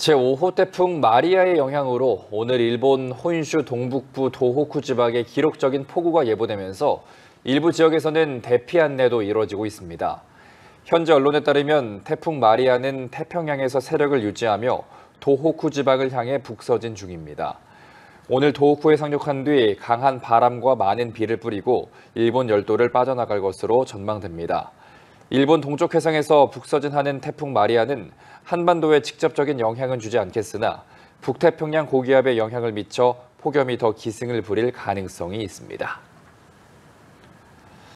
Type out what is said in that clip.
제5호 태풍 마리아의 영향으로 오늘 일본 호인슈 동북부 도호쿠 지방에 기록적인 폭우가 예보되면서 일부 지역에서는 대피 안내도 이뤄지고 있습니다. 현재 언론에 따르면 태풍 마리아는 태평양에서 세력을 유지하며 도호쿠 지방을 향해 북서진 중입니다. 오늘 도호쿠에 상륙한 뒤 강한 바람과 많은 비를 뿌리고 일본 열도를 빠져나갈 것으로 전망됩니다. 일본 동쪽 해상에서 북서진하는 태풍 마리아는 한반도에 직접적인 영향은 주지 않겠으나 북태평양 고기압에 영향을 미쳐 폭염이 더 기승을 부릴 가능성이 있습니다.